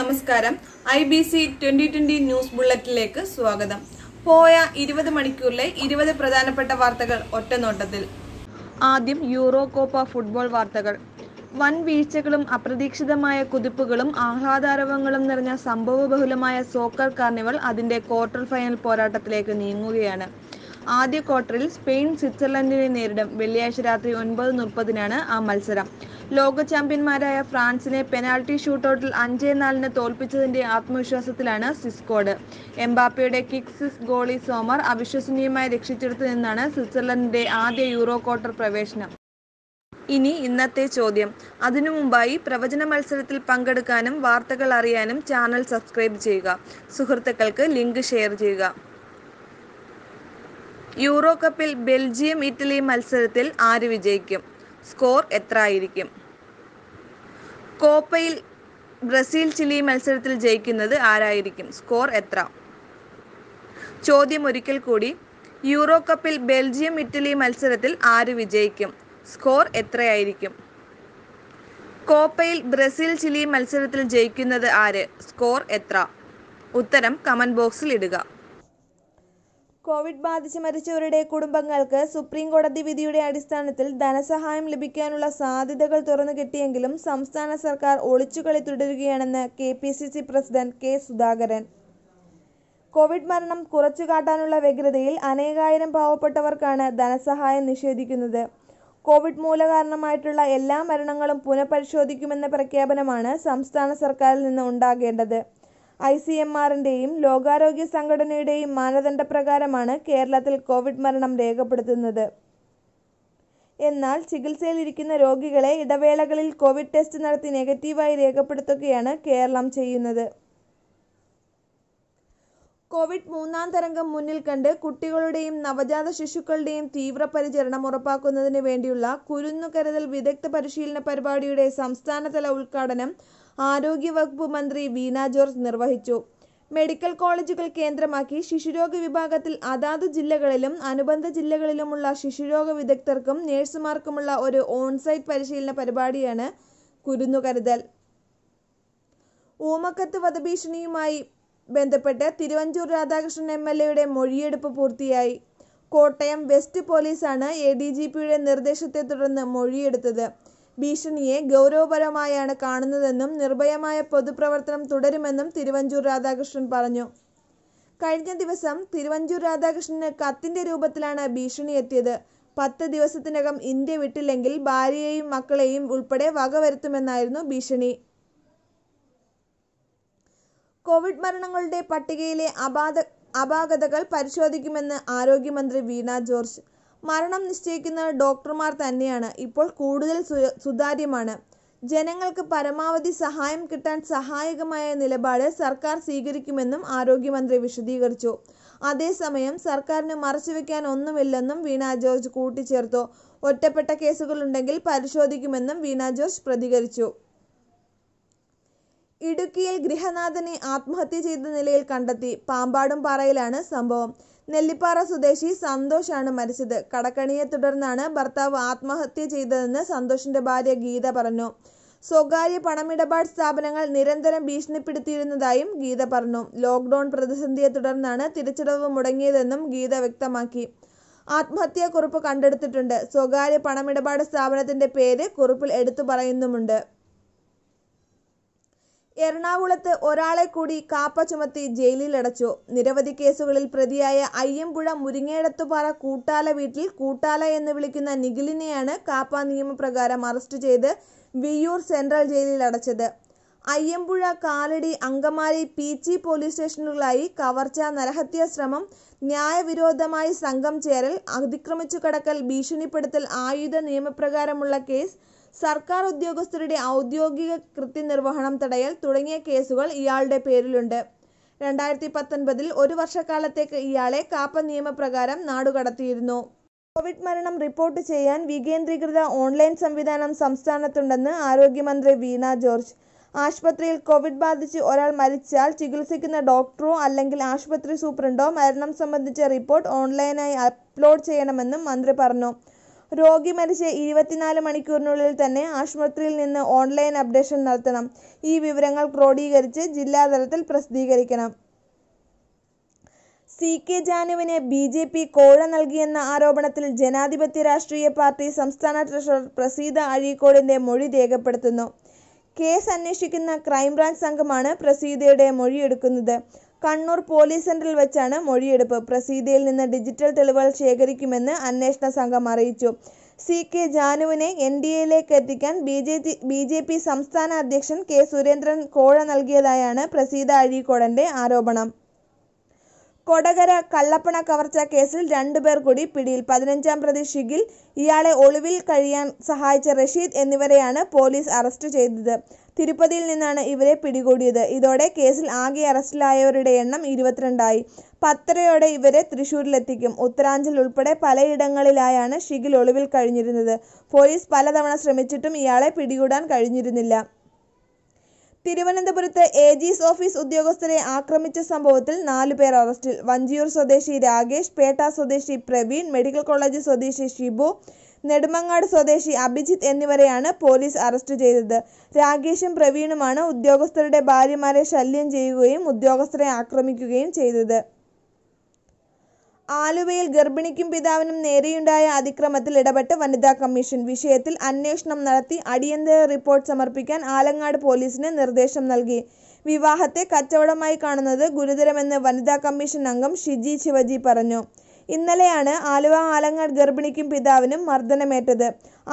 നമസ്കാരം I B C twenty twenty news ബുള്ളറ്റിലേക്ക് സ്വാഗതം പോയ ഇരുപത് മണിക്കൂറിലെ ഇരുപത് പ്രധാനപ്പെട്ട വാർത്തകൾ ഒറ്റനോട്ടത്തിൽ ആദ്യം യൂറോ കോപ്പ ഫുട്ബോൾ വാർത്തകൾ വൻ വീഴ്ചകളും അപ്രതീക്ഷിതമായ കുതിപ്പുകളും ആഹ്ലാദാരവങ്ങളും നിറഞ്ഞ സംഭവബഹുലമായ സോക്കർ കാർണിവൽ അതിന്റെ ക്വാർട്ടർ ഫൈനൽ പോരാട്ടത്തിലേക്ക് നീങ്ങുകയാണ് ആദ്യ ക്വാർട്ടറിൽ സ്പെയിൻ സ്വിറ്റ്സർലൻഡിനെ നേരിടും വെള്ളിയാഴ്ച രാത്രി ഒൻപത് മുപ്പതിനാണ് ആ മത്സരം ലോക ചാമ്പ്യന്മാരായ ഫ്രാൻസിനെ പെനാൽറ്റി ഷൂട്ടൌട്ടിൽ അഞ്ചേ നാലിന് തോൽപ്പിച്ചതിന്റെ ആത്മവിശ്വാസത്തിലാണ് സിസ്കോഡ് എംബാപ്പയുടെ കിക്സിസ് ഗോളി സോമർ അവിശ്വസനീയമായി രക്ഷിച്ചെടുത്തു നിന്നാണ് സ്വിറ്റ്സർലൻഡിന്റെ ആദ്യ യൂറോ ക്വാർട്ടർ പ്രവേശനം ഇനി ഇന്നത്തെ ചോദ്യം അതിനു മുമ്പായി പ്രവചന മത്സരത്തിൽ പങ്കെടുക്കാനും വാർത്തകൾ അറിയാനും ചാനൽ സബ്സ്ക്രൈബ് ചെയ്യുക സുഹൃത്തുക്കൾക്ക് ലിങ്ക് ഷെയർ ചെയ്യുക യൂറോ കപ്പിൽ ബെൽജിയം ഇറ്റലി മത്സരത്തിൽ ആര് വിജയിക്കും സ്കോർ ആയിരിക്കും കോപ്പയിൽ ബ്രസീൽ ചിലി മത്സരത്തിൽ ജയിക്കുന്നത് ആരായിരിക്കും സ്കോർ എത്ര ചോദ്യം ഒരിക്കൽ കൂടി യൂറോ കപ്പിൽ ബെൽജിയം ഇറ്റലി മത്സരത്തിൽ ആര് വിജയിക്കും സ്കോർ എത്രയായിരിക്കും കോപ്പയിൽ ബ്രസീൽ ചിലി മത്സരത്തിൽ ജയിക്കുന്നത് ആര് സ്കോർ എത്ര ഉത്തരം കമൻറ്റ് ബോക്സിൽ ഇടുക കോവിഡ് ബാധിച്ച് മരിച്ചവരുടെ കുടുംബങ്ങൾക്ക് സുപ്രീം കോടതി വിധിയുടെ അടിസ്ഥാനത്തിൽ ധനസഹായം ലഭിക്കാനുള്ള സാധ്യതകൾ തുറന്നു കിട്ടിയെങ്കിലും സംസ്ഥാന സർക്കാർ ഒളിച്ചുകളി തുടരുകയാണെന്ന് K P C C president K Sudhakaran covid മരണം കുറച്ചു കാട്ടാനുള്ള വ്യഗ്രതയിൽ അനേകായിരം പാവപ്പെട്ടവർക്കാണ് ധനസഹായം നിഷേധിക്കുന്നത് കോവിഡ് മൂലകാരണമായിട്ടുള്ള എല്ലാ മരണങ്ങളും പുനഃപരിശോധിക്കുമെന്ന പ്രഖ്യാപനമാണ് സംസ്ഥാന സർക്കാരിൽ നിന്ന് ഉണ്ടാകേണ്ടത് ഐ സി എം ആറിൻ്റെയും ലോകാരോഗ്യ സംഘടനയുടെയും മാനദണ്ഡപ്രകാരമാണ് കേരളത്തിൽ കോവിഡ് മരണം രേഖപ്പെടുത്തുന്നത് എന്നാൽ ചികിത്സയിലിരിക്കുന്ന രോഗികളെ ഇടവേളകളിൽ കോവിഡ് ടെസ്റ്റ് നടത്തി നെഗറ്റീവായി രേഖപ്പെടുത്തുകയാണ് കേരളം ചെയ്യുന്നത് കോവിഡ് മൂന്നാം തരംഗം മുന്നിൽ കണ്ട് കുട്ടികളുടെയും നവജാത ശിശുക്കളുടെയും തീവ്രപരിചരണം ഉറപ്പാക്കുന്നതിന് വേണ്ടിയുള്ള കരുതൽ വിദഗ്ധ പരിശീലന പരിപാടിയുടെ സംസ്ഥാനതല ഉദ്ഘാടനം ആരോഗ്യവകുപ്പ് മന്ത്രി വീണ ജോർജ് നിർവഹിച്ചു മെഡിക്കൽ കോളേജുകൾ കേന്ദ്രമാക്കി ശിശുരോഗ വിഭാഗത്തിൽ അതാത് ജില്ലകളിലും അനുബന്ധ ജില്ലകളിലുമുള്ള ശിശുരോഗ വിദഗ്ധർക്കും നേഴ്സുമാർക്കുമുള്ള ഒരു ഓൺസൈറ്റ് പരിശീലന പരിപാടിയാണ് കുരുന്നുകരുതൽ ഊമക്കത്ത് വധഭീഷണിയുമായി ബന്ധപ്പെട്ട് തിരുവഞ്ചൂർ രാധാകൃഷ്ണൻ എം എൽ എയുടെ മൊഴിയെടുപ്പ് പൂർത്തിയായി കോട്ടയം വെസ്റ്റ് പോലീസാണ് എ ഡി ജി പിയുടെ നിർദ്ദേശത്തെ തുടർന്ന് മൊഴിയെടുത്തത് ഭീഷണിയെ ഗൗരവപരമായാണ് കാണുന്നതെന്നും നിർഭയമായ പൊതുപ്രവർത്തനം തുടരുമെന്നും തിരുവഞ്ചൂർ രാധാകൃഷ്ണൻ പറഞ്ഞു കഴിഞ്ഞ ദിവസം തിരുവഞ്ചൂർ രാധാകൃഷ്ണന് കത്തിന്റെ രൂപത്തിലാണ് ഭീഷണി എത്തിയത് പത്ത് ദിവസത്തിനകം ഇന്ത്യ വിട്ടില്ലെങ്കിൽ ഭാര്യയെയും മക്കളെയും ഉൾപ്പെടെ വകവരുത്തുമെന്നായിരുന്നു ഭീഷണി കോവിഡ് മരണങ്ങളുടെ പട്ടികയിലെ അപാത അപാകതകൾ പരിശോധിക്കുമെന്ന് ആരോഗ്യമന്ത്രി വീണ ജോർജ് മരണം നിശ്ചയിക്കുന്നത് ഡോക്ടർമാർ തന്നെയാണ്. ഇപ്പോൾ കൂടുതൽ സുതാര്യമാണ്. ജനങ്ങൾക്ക് പരമാവധി സഹായം കിട്ടാൻ സഹായകമായ നിലപാട് സർക്കാർ സ്വീകരിക്കുമെന്നും ആരോഗ്യമന്ത്രി വിശദീകരിച്ചു. അതേസമയം സർക്കാരിന് മറച്ചുവെക്കാൻ ഒന്നുമില്ലെന്നും വീണ ജോർജ് കൂട്ടിച്ചേർത്തു. ഒറ്റപ്പെട്ട കേസുകളുണ്ടെങ്കിൽ പരിശോധിക്കുമെന്നും വീണ ജോർജ് പ്രതികരിച്ചു. ഇടുക്കിയിൽ ഗൃഹനാഥനെ ആത്മഹത്യ ചെയ്ത നിലയിൽ കണ്ടെത്തി. പാറയിലാണ് സംഭവം. നെല്ലിപ്പാറ സ്വദേശി സന്തോഷാണ് മരിച്ചത് കടക്കണിയെ തുടർന്നാണ് ഭർത്താവ് ആത്മഹത്യ ചെയ്തതെന്ന് സന്തോഷിന്റെ ഭാര്യ ഗീത പറഞ്ഞു സ്വകാര്യ പണമിടപാട് സ്ഥാപനങ്ങൾ നിരന്തരം ഭീഷണിപ്പെടുത്തിയിരുന്നതായും ഗീത പറഞ്ഞു ലോക്ക്ഡൌൺ പ്രതിസന്ധിയെ തുടർന്നാണ് തിരിച്ചടവ് മുടങ്ങിയതെന്നും ഗീത വ്യക്തമാക്കി കുറിപ്പ് കണ്ടെടുത്തിട്ടുണ്ട് സ്വകാര്യ പണമിടപാട് സ്ഥാപനത്തിന്റെ പേര് കുറിപ്പിൽ എടുത്തു പറയുന്നുമുണ്ട് എറണാകുളത്ത് ഒരാളെ കൂടി കാപ്പ ചുമത്തി ജയിലിലടച്ചു നിരവധി കേസുകളിൽ പ്രതിയായ അയ്യമ്പുഴ മുരിങ്ങേടത്തുപാറ കൂട്ടാല വീട്ടിൽ കൂട്ടാല എന്ന് വിളിക്കുന്ന നിഖിലിനെയാണ് കാപ്പ നിയമപ്രകാരം അറസ്റ്റ് ചെയ്ത് വിയ്യൂർ സെൻട്രൽ ജയിലിൽ അടച്ചത് അയ്യമ്പുഴ കാലടി അങ്കമാലി ജി പോലീസ് സ്റ്റേഷനുകളായി കവർച്ച നരഹത്യ ശ്രമം ന്യായവിരോധമായി സംഘം ചേരൽ അതിക്രമിച്ചു കടക്കൽ ഭീഷണിപ്പെടുത്തൽ ആയുധ നിയമപ്രകാരമുള്ള കേസ് സർക്കാർ ഉദ്യോഗസ്ഥരുടെ ഔദ്യോഗിക കൃത്യനിർവഹണം തടയൽ തുടങ്ങിയ കേസുകൾ ഇയാളുടെ പേരിലുണ്ട് രണ്ടായിരത്തി പത്തൊൻപതിൽ ഒരു വർഷക്കാലത്തേക്ക് ഇയാളെ കാപ്പ നിയമപ്രകാരം നാടുകടത്തിയിരുന്നു കോവിഡ് മരണം റിപ്പോർട്ട് ചെയ്യാൻ വികേന്ദ്രീകൃത ഓൺലൈൻ സംവിധാനം സംസ്ഥാനത്തുണ്ടെന്ന് ആരോഗ്യമന്ത്രി വീണ ജോർജ് ആശുപത്രിയിൽ കോവിഡ് ബാധിച്ച് ഒരാൾ മരിച്ചാൽ ചികിത്സിക്കുന്ന ഡോക്ടറോ അല്ലെങ്കിൽ ആശുപത്രി സൂപ്രണ്ടോ മരണം സംബന്ധിച്ച റിപ്പോർട്ട് ഓൺലൈനായി അപ്ലോഡ് ചെയ്യണമെന്നും മന്ത്രി പറഞ്ഞു രോഗി മരിച്ച് ഇരുപത്തിനാല് മണിക്കൂറിനുള്ളിൽ തന്നെ ആശുപത്രിയിൽ നിന്ന് ഓൺലൈൻ അപ്ഡേഷൻ നടത്തണം ഈ വിവരങ്ങൾ ക്രോഡീകരിച്ച് ജില്ലാതലത്തിൽ പ്രസിദ്ധീകരിക്കണം സി കെ ജാനുവിനെ ബി ജെ പി കോഴ നൽകിയെന്ന ആരോപണത്തിൽ ജനാധിപത്യ രാഷ്ട്രീയ പാർട്ടി സംസ്ഥാന ട്രഷറർ പ്രസീത അഴീക്കോടിന്റെ മൊഴി രേഖപ്പെടുത്തുന്നു കേസ് അന്വേഷിക്കുന്ന ക്രൈംബ്രാഞ്ച് സംഘമാണ് പ്രസീതയുടെ മൊഴിയെടുക്കുന്നത് കണ്ണൂർ പോലീസ് സെന്ററിൽ വെച്ചാണ് മൊഴിയെടുപ്പ് പ്രസീതയിൽ നിന്ന് ഡിജിറ്റൽ തെളിവുകൾ ശേഖരിക്കുമെന്ന് അന്വേഷണ സംഘം അറിയിച്ചു സി കെ ജാനുവിനെ എൻ ഡി എയിലേക്ക് എത്തിക്കാൻ B J B J P സംസ്ഥാന അധ്യക്ഷൻ കെ സുരേന്ദ്രൻ കോഴ നൽകിയതായാണ് പ്രസീത അഴീക്കോടൻ്റെ ആരോപണം കൊടകര കള്ളപ്പണ കവർച്ച കേസിൽ രണ്ടുപേർ കൂടി പിടിയിൽ പതിനഞ്ചാം പ്രതി ഷിഗിൽ ഇയാളെ ഒളിവിൽ കഴിയാൻ സഹായിച്ച റഷീദ് എന്നിവരെയാണ് പോലീസ് അറസ്റ്റ് ചെയ്തത് തിരുപ്പതിയിൽ നിന്നാണ് ഇവരെ പിടികൂടിയത് ഇതോടെ കേസിൽ ആകെ അറസ്റ്റിലായവരുടെ എണ്ണം ഇരുപത്തിരണ്ടായി പത്തരയോടെ ഇവരെ തൃശൂരിലെത്തിക്കും ഉത്തരാഞ്ചൽ ഉൾപ്പെടെ പലയിടങ്ങളിലായാണ് ഷിഗിൽ ഒളിവിൽ കഴിഞ്ഞിരുന്നത് പോലീസ് പലതവണ ശ്രമിച്ചിട്ടും ഇയാളെ പിടികൂടാൻ കഴിഞ്ഞിരുന്നില്ല തിരുവനന്തപുരത്ത് എ ഓഫീസ് ഉദ്യോഗസ്ഥരെ ആക്രമിച്ച സംഭവത്തിൽ പേർ അറസ്റ്റിൽ വഞ്ചിയൂർ സ്വദേശി രാകേഷ് പേട്ട സ്വദേശി പ്രവീൺ മെഡിക്കൽ കോളേജ് സ്വദേശി ഷിബു നെടുമങ്ങാട് സ്വദേശി അഭിജിത്ത് എന്നിവരെയാണ് പോലീസ് അറസ്റ്റ് ചെയ്തത് രാകേഷും പ്രവീണുമാണ് ഉദ്യോഗസ്ഥരുടെ ഭാര്യമാരെ ശല്യം ചെയ്യുകയും ഉദ്യോഗസ്ഥരെ ആക്രമിക്കുകയും ചെയ്തത് ആലുവയിൽ ഗർഭിണിക്കും പിതാവിനും നേരെയുണ്ടായ അതിക്രമത്തിൽ ഇടപെട്ട് വനിതാ കമ്മീഷൻ വിഷയത്തിൽ അന്വേഷണം നടത്തി അടിയന്തര റിപ്പോർട്ട് സമർപ്പിക്കാൻ ആലങ്ങാട് പോലീസിന് നിർദ്ദേശം നൽകി വിവാഹത്തെ കച്ചവടമായി കാണുന്നത് ഗുരുതരമെന്ന് വനിതാ കമ്മീഷൻ അംഗം ഷിജി ശിവജി പറഞ്ഞു ഇന്നലെയാണ് ആലുവ ആലങ്ങാട് ഗർഭിണിക്കും പിതാവിനും മർദ്ദനമേറ്റത്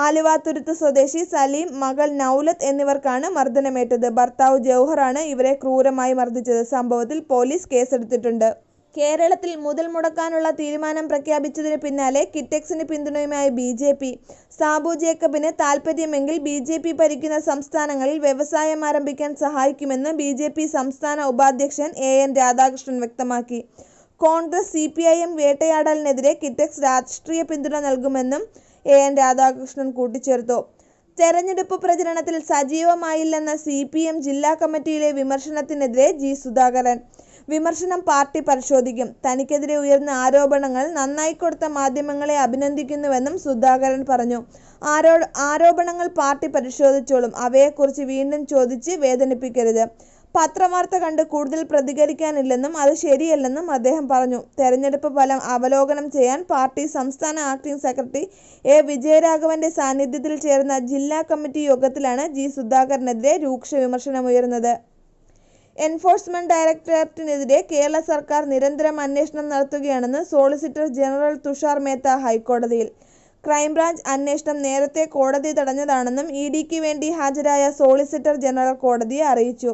ആലുവ തുരുത്ത് സ്വദേശി സലീം മകൾ നൌലത്ത് എന്നിവർക്കാണ് മർദ്ദനമേറ്റത് ഭർത്താവ് ജൗഹറാണ് ഇവരെ ക്രൂരമായി മർദ്ദിച്ചത് സംഭവത്തിൽ പോലീസ് കേസെടുത്തിട്ടുണ്ട് കേരളത്തിൽ മുതൽ മുടക്കാനുള്ള തീരുമാനം പ്രഖ്യാപിച്ചതിന് പിന്നാലെ കിറ്റക്സിന് പിന്തുണയുമായി ബി ജെ പി സാബു ജേക്കബിന് താൽപ്പര്യമെങ്കിൽ ബി ജെ പി ഭരിക്കുന്ന സംസ്ഥാനങ്ങളിൽ വ്യവസായം ആരംഭിക്കാൻ സഹായിക്കുമെന്ന് ബി ജെ പി സംസ്ഥാന ഉപാധ്യക്ഷൻ എ എൻ രാധാകൃഷ്ണൻ വ്യക്തമാക്കി Congress C P I M വേട്ടയാടലിനെതിരെ കിറ്റക്സ് രാഷ്ട്രീയ പിന്തുണ നൽകുമെന്നും എ എൻ രാധാകൃഷ്ണൻ കൂട്ടിച്ചേർത്തു തെരഞ്ഞെടുപ്പ് പ്രചരണത്തിൽ സജീവമായില്ലെന്ന സി പി എം ജില്ലാ കമ്മിറ്റിയിലെ വിമർശനത്തിനെതിരെ ജി സുധാകരൻ വിമർശനം പാർട്ടി പരിശോധിക്കും തനിക്കെതിരെ ഉയർന്ന ആരോപണങ്ങൾ നന്നായി കൊടുത്ത മാധ്യമങ്ങളെ അഭിനന്ദിക്കുന്നുവെന്നും സുധാകരൻ പറഞ്ഞു ആരോ ആരോപണങ്ങൾ പാർട്ടി പരിശോധിച്ചോളും അവയെക്കുറിച്ച് വീണ്ടും ചോദിച്ച് വേദനിപ്പിക്കരുത് പത്രവാർത്ത കണ്ട് കൂടുതൽ പ്രതികരിക്കാനില്ലെന്നും അത് ശരിയല്ലെന്നും അദ്ദേഹം പറഞ്ഞു തെരഞ്ഞെടുപ്പ് ഫലം അവലോകനം ചെയ്യാൻ പാർട്ടി സംസ്ഥാന ആക്ടിംഗ് സെക്രട്ടറി എ വിജയരാഘവന്റെ സാന്നിധ്യത്തിൽ ചേർന്ന ജില്ലാ കമ്മിറ്റി യോഗത്തിലാണ് ജി സുധാകരനെതിരെ രൂക്ഷ വിമർശനമുയർന്നത് എൻഫോഴ്സ്മെന്റ് ഡയറക്ടറേറ്റിനെതിരെ കേരള സർക്കാർ നിരന്തരം അന്വേഷണം നടത്തുകയാണെന്ന് സോളിസിറ്റർ ജനറൽ തുഷാർ മേത്ത ഹൈക്കോടതിയിൽ ക്രൈംബ്രാഞ്ച് അന്വേഷണം നേരത്തെ കോടതി തടഞ്ഞതാണെന്നും ഇ ഡിക്ക് വേണ്ടി ഹാജരായ സോളിസിറ്റർ ജനറൽ കോടതിയെ അറിയിച്ചു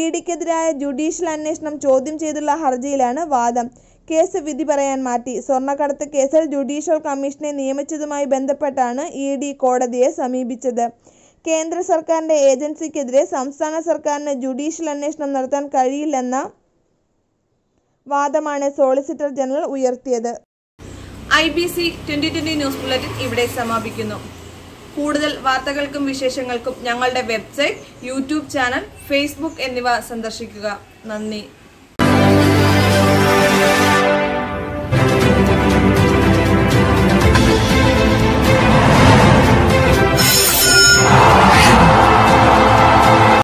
ഇ ഡിക്കെതിരായ ജുഡീഷ്യൽ അന്വേഷണം ചോദ്യം ചെയ്തുള്ള ഹർജിയിലാണ് വാദം കേസ് വിധി പറയാൻ മാറ്റി സ്വർണ്ണക്കടത്ത് കേസിൽ ജുഡീഷ്യൽ കമ്മീഷനെ നിയമിച്ചതുമായി ബന്ധപ്പെട്ടാണ് ഇ ഡി കോടതിയെ സമീപിച്ചത് കേന്ദ്ര സർക്കാരിന്റെ ഏജൻസിക്കെതിരെ സംസ്ഥാന സർക്കാരിന് ജുഡീഷ്യൽ അന്വേഷണം നടത്താൻ കഴിയില്ലെന്ന വാദമാണ് സോളിസിറ്റർ ജനറൽ ഉയർത്തിയത് I B C twenty twenty news bulletin ഇവിടെ സമാപിക്കുന്നു കൂടുതൽ വാർത്തകൾക്കും വിശേഷങ്ങൾക്കും ഞങ്ങളുടെ വെബ്സൈറ്റ് യൂട്യൂബ് ചാനൽ ഫേസ്ബുക്ക് എന്നിവ സന്ദർശിക്കുക നന്ദി